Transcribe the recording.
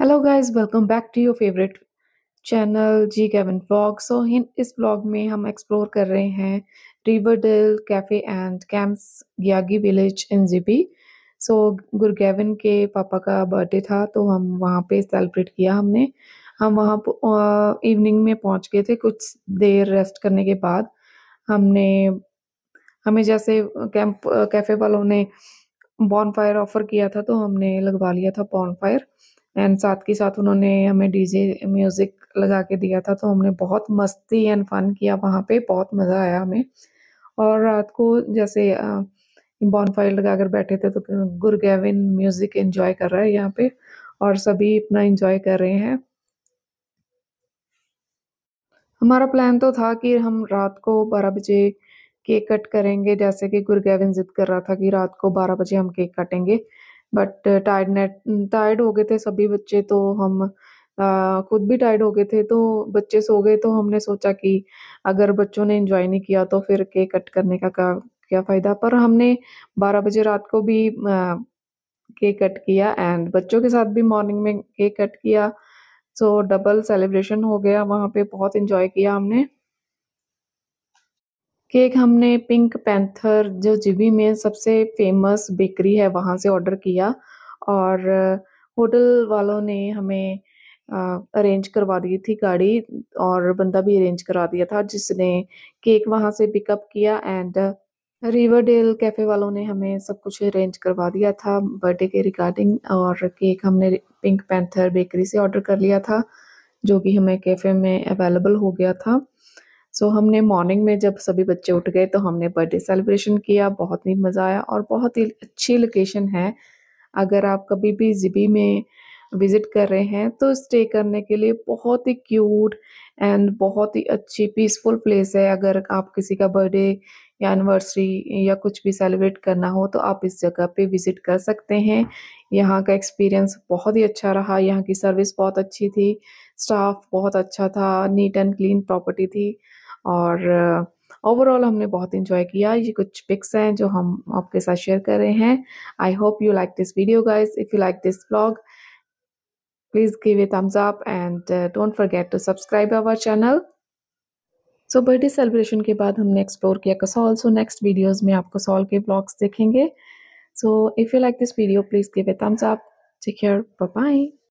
hello guys welcome back to your favourite channel जी केवन vlog so in इस vlog में हम एक्सप्लोर कर रहे हैं रिवरडेल कैफ़े एंड कैंप्स यागी village in GP so Gavin के पापा का बर्थडे था तो हम वहाँ पे सेलिब्रेट किया हमने हम वहाँ इवनिंग में पहुँच गए थे कुछ देर रेस्ट करने के बाद हमने हमें जैसे कैंप कैफ़े वालों ने बॉर्न फायर ऑफ़र किया था तो हमने लगवा लिया था बॉर्न फायर एंड साथ के साथ उन्होंने हमें डीजे म्यूज़िक लगा के दिया था तो हमने बहुत मस्ती एंड फ़न किया वहाँ पे बहुत मज़ा आया हमें और रात को जैसे फाइल लगा कर बैठे थे तो गुरगेविन म्यूज़िक इन्जॉय कर रहा है यहाँ पे और सभी अपना इन्जॉय कर रहे हैं हमारा प्लान तो था कि हम रात को बारह बजे केक कट करेंगे जैसे कि गुरगेविन जिद कर रहा था कि रात को बारह बजे हम केक काटेंगे बट टायर्ड टायर्ड हो गए थे सभी बच्चे तो हम आ, खुद भी टायर्ड हो गए थे तो बच्चे सो गए तो हमने सोचा कि अगर बच्चों ने इंजॉय नहीं किया तो फिर केक कट करने का, क्या फ़ायदा पर हमने 12 बजे रात को भी आ, केक कट किया एंड बच्चों के साथ भी मॉर्निंग में केक कट किया सो डबल सेलिब्रेशन हो गया वहाँ पे बहुत इंजॉय किया हमने केक हमने पिंक पैंथर जो जिबी में सबसे फेमस बेकरी है वहाँ से ऑर्डर किया और होटल वालों ने हमें अरेंज करवा दी थी गाड़ी और बंदा भी अरेंज करा दिया था जिसने केक वहाँ से पिकअप किया एंड रिवरडेल कैफ़े वालों ने हमें सब कुछ अरेंज करवा दिया था बर्थडे के रिगार्डिंग और केक हमने पिंक पैंथर बेकरी से ऑर्डर कर लिया था जो कि हमें कैफ़े में अवेलेबल हो गया था सो so, हमने मॉर्निंग में जब सभी बच्चे उठ गए तो हमने बर्थडे सेलिब्रेशन किया बहुत ही मज़ा आया और बहुत ही अच्छी लोकेशन है अगर आप कभी भी जिबी में विज़िट कर रहे हैं तो स्टे करने के लिए बहुत ही क्यूट एंड बहुत ही अच्छी पीसफुल प्लेस है अगर आप किसी का बर्थडे या एनिवर्सरी या कुछ भी सेलिब्रेट करना हो तो आप इस जगह पे विज़िट कर सकते हैं यहाँ का एक्सपीरियंस बहुत ही अच्छा रहा यहाँ की सर्विस बहुत अच्छी थी स्टाफ बहुत अच्छा था नीट एंड क्लीन प्रॉपर्टी थी और ओवरऑल uh, हमने बहुत इंजॉय किया ये कुछ पिक्स हैं जो हम आपके साथ शेयर कर रहे हैं I hope you like this video guys if you like this vlog please give a thumbs up and don't forget to subscribe subscribe channel so birthday celebration के बाद हमने एक्सप्लोर किया कसौल सो नेक्स्ट वीडियोज में आप कसौल के vlogs देखेंगे so if you like this video please give a thumbs up take care bye